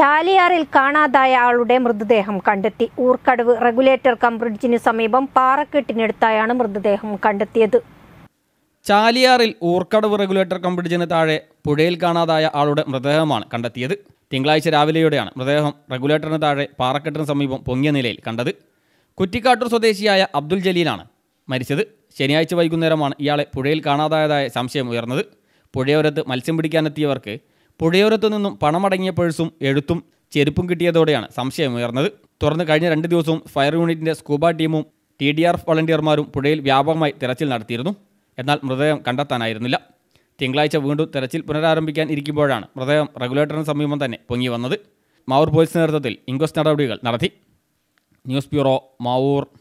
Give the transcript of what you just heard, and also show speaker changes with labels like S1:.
S1: ചാലിയാറിൽ കാണാതായ ആളുടെ മൃതദേഹം കണ്ടെത്തി ഊർക്കടവ് റെഗുലേറ്റർ കംബ്രിഡ്ജിന് സമീപം പാറക്കെട്ടിനടുത്തായാണ് മൃതദേഹം കണ്ടെത്തിയത്
S2: ചാലിയാറിൽ ഊർക്കടവ് റെഗുലേറ്റർ കംബ്രിഡ്ജിന് താഴെ പുഴയിൽ കാണാതായ ആളുടെ മൃതദേഹമാണ് കണ്ടെത്തിയത് തിങ്കളാഴ്ച രാവിലെയോടെയാണ് മൃതദേഹം റെഗുലേറ്ററിന് താഴെ പാറക്കെട്ടിന് സമീപം പൊങ്ങിയ നിലയിൽ കണ്ടത് കുറ്റിക്കാട്ടൂർ സ്വദേശിയായ അബ്ദുൽ ജലീലാണ് മരിച്ചത് ശനിയാഴ്ച വൈകുന്നേരമാണ് ഇയാളെ പുഴയിൽ കാണാതായതായ സംശയം ഉയർന്നത് പുഴയോരത്ത് മത്സ്യം പിടിക്കാനെത്തിയവർക്ക് പുഴയോരത്തു നിന്നും പണമടങ്ങിയ പേഴ്സും എഴുത്തും ചെരുപ്പും കിട്ടിയതോടെയാണ് സംശയമുയർന്നത് തുടർന്ന് കഴിഞ്ഞ രണ്ട് ദിവസവും ഫയർ യൂണിറ്റിന്റെ സ്കൂബ ടീമും ടി ഡി ആർ എഫ് വളണ്ടിയർമാരും പുഴയിൽ വ്യാപകമായി തെരച്ചിൽ നടത്തിയിരുന്നു എന്നാൽ മൃതദേഹം കണ്ടെത്താനായിരുന്നില്ല തിങ്കളാഴ്ച വീണ്ടും തെരച്ചിൽ പുനരാരംഭിക്കാൻ ഇരിക്കുമ്പോഴാണ് മൃതദേഹം റെഗുലേറ്ററിന് സമീപം തന്നെ പൊങ്ങി വന്നത് മാവൂർ പോലീസ് നേതൃത്വത്തിൽ ഇൻക്വസ്റ്റ് നടപടികൾ നടത്തി ന്യൂസ് ബ്യൂറോ മാവൂർ